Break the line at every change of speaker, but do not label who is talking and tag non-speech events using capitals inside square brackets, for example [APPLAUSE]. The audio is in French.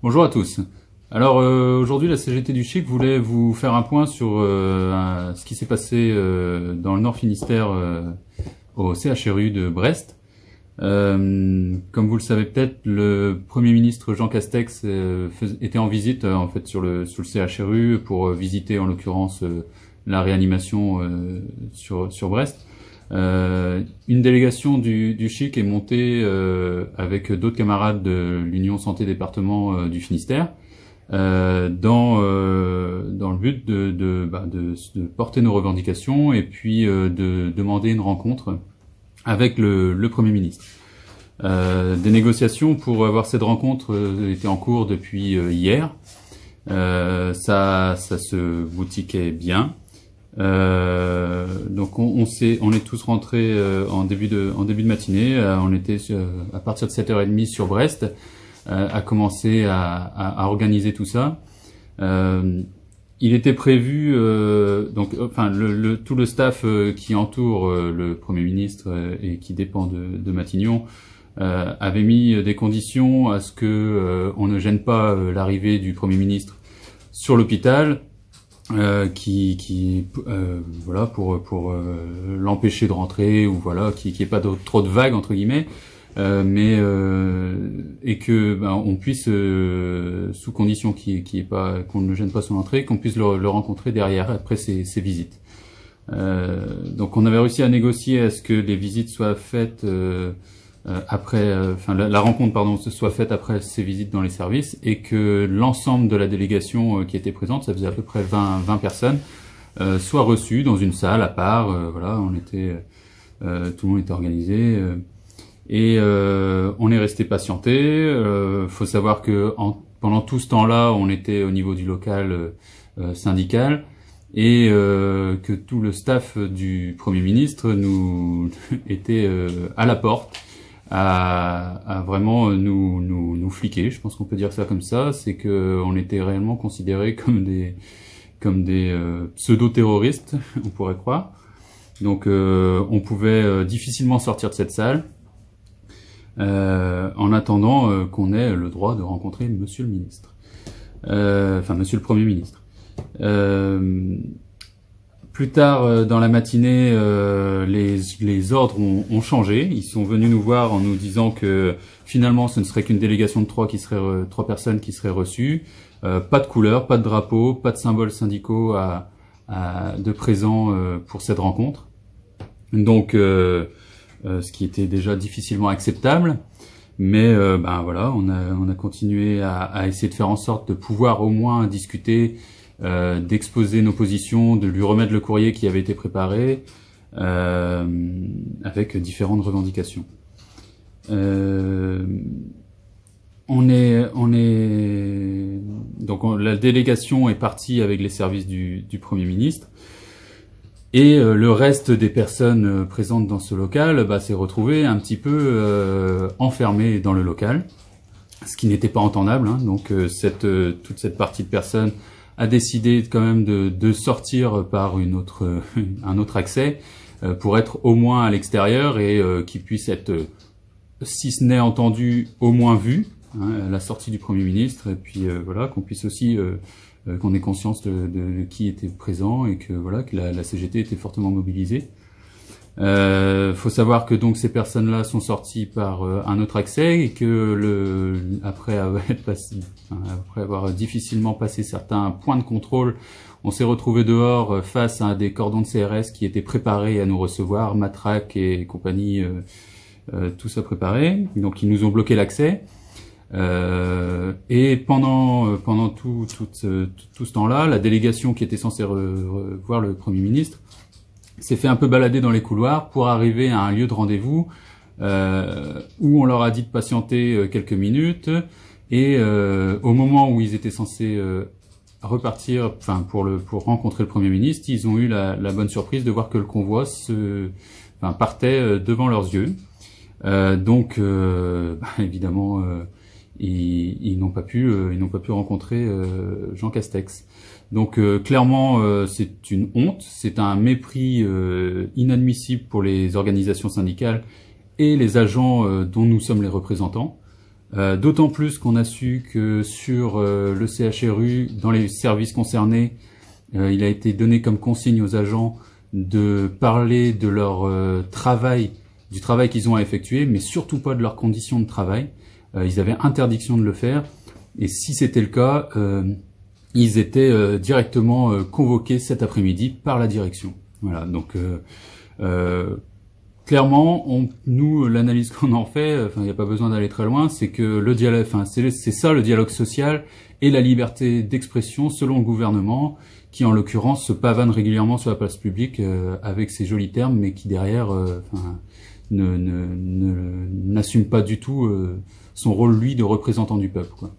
Bonjour à tous. Alors euh, aujourd'hui la CGT du Chic voulait vous faire un point sur euh, ce qui s'est passé euh, dans le Nord Finistère au CHRU de Brest. comme vous le savez peut-être, le Premier ministre Jean Castex était en visite en fait sur le, le CHRU pour visiter en l'occurrence la réanimation sur, sur Brest. Euh, une délégation du, du, CHIC est montée euh, avec d'autres camarades de l'Union Santé Département euh, du Finistère dans, dans le but de, de, bah, de, porter nos revendications et puis de demander une rencontre avec le, le Premier ministre. des négociations pour avoir cette rencontre étaient en cours depuis hier. ça, ça se boutiquait bien. Euh, donc on, est, on est tous rentrés euh, en, début de, en début de matinée. Euh, on était à partir de 7h30 sur Brest à commencer à, organiser tout ça. il était prévu, donc enfin le, tout le staff qui entoure le Premier ministre et qui dépend de, de Matignon avait mis des conditions à ce que on ne gêne pas l'arrivée du Premier ministre sur l'hôpital euh, qui, qui euh, voilà pour pour euh, l'empêcher de rentrer ou voilà qui qui est pas trop de vagues entre guillemets euh, mais et que ben, on puisse sous condition qui qui est pas qu'on ne gêne pas son entrée qu'on puisse le, le, rencontrer derrière après ses, ses visites donc on avait réussi à négocier à ce que les visites soient faites euh, après, euh, la, rencontre pardon, se soit faite après ces visites dans les services et que l'ensemble de la délégation euh, qui était présente, ça faisait à peu près 20, 20 personnes, soit reçue dans une salle à part. voilà, on était, tout le monde était organisé. et on est resté patienté. faut savoir que en, pendant tout ce temps-là, on était au niveau du local syndical et euh, que tout le staff du Premier ministre nous [LAUGHS] était à la porte à, vraiment nous, nous, nous fliquer, je pense qu'on peut dire ça comme ça, c'est qu'on était réellement considérés comme des, comme des euh, pseudo-terroristes, [LAUGHS] on pourrait croire. Donc euh, on pouvait euh, difficilement sortir de cette salle en attendant qu'on ait le droit de rencontrer monsieur le ministre. Enfin, monsieur le Premier ministre. Plus tard euh, dans la matinée, euh, les, ordres ont, changé. Ils sont venus nous voir en nous disant que finalement, ce ne serait qu'une délégation de trois qui serait trois personnes qui seraient reçues. Euh, pas de couleur, pas de drapeau, pas de symboles syndicaux à, de présent pour cette rencontre. Donc, ce qui était déjà difficilement acceptable. Mais ben voilà, on a, continué à, essayer de faire en sorte de pouvoir au moins discuter euh, d'exposer nos positions, de lui remettre le courrier qui avait été préparé, euh, avec différentes revendications. Euh, on est, on est donc la délégation est partie avec les services du, du Premier ministre. Et euh, le reste des personnes euh, présentes dans ce local bah, s'est retrouvé un petit peu enfermé dans le local, ce qui n'était pas entendable. Hein. Donc cette, toute cette partie de personnes a décidé quand même de, de sortir par une autre, [LAUGHS] un autre accès euh, pour être au moins à l'extérieur et euh, qui puisse être, euh, si ce n'est entendu, au moins vu, hein, la sortie du Premier ministre, et puis voilà, qu'on puisse aussi qu'on ait conscience de, qui était présent et que voilà que la CGT était fortement mobilisée. Il euh, faut savoir que donc ces personnes-là sont sorties par euh, un autre accès et que le, après, avoir [LAUGHS] passé, après avoir difficilement passé certains points de contrôle, on s'est retrouvé dehors euh, face à des cordons de CRS qui étaient préparés à nous recevoir, matraque et compagnie, tout ça préparé. Donc ils nous ont bloqué l'accès. Euh, et pendant pendant tout, tout, ce temps-là, la délégation qui était censée revoir voir le Premier ministre s'est fait un peu balader dans les couloirs pour arriver à un lieu de rendez-vous euh, où on leur a dit de patienter euh, quelques minutes et euh, au moment où ils étaient censés repartir, enfin pour le pour rencontrer le premier ministre, ils ont eu la, bonne surprise de voir que le convoi se, partait devant leurs yeux. donc [LAUGHS] bah, évidemment ils, ils n'ont pas pu ils n'ont pas pu rencontrer Jean Castex. Donc euh, clairement, euh, c'est une honte, c'est un mépris euh, inadmissible pour les organisations syndicales et les agents dont nous sommes les représentants. D'autant plus qu'on a su que sur le CHRU, dans les services concernés, il a été donné comme consigne aux agents de parler de leur travail, du travail qu'ils ont à effectuer, mais surtout pas de leurs conditions de travail. ils avaient interdiction de le faire. Et si c'était le cas, ils étaient euh, directement euh, convoqués cet après-midi par la direction. Voilà, donc euh, clairement, nous, l'analyse qu'on en fait, enfin, il n'y a pas besoin d'aller très loin, c'est que le dialogue, enfin, c'est ça le dialogue social et la liberté d'expression selon le gouvernement, qui en l'occurrence se pavane régulièrement sur la place publique avec ses jolis termes, mais qui derrière, ne n'assume pas du tout son rôle lui de représentant du peuple. Quoi.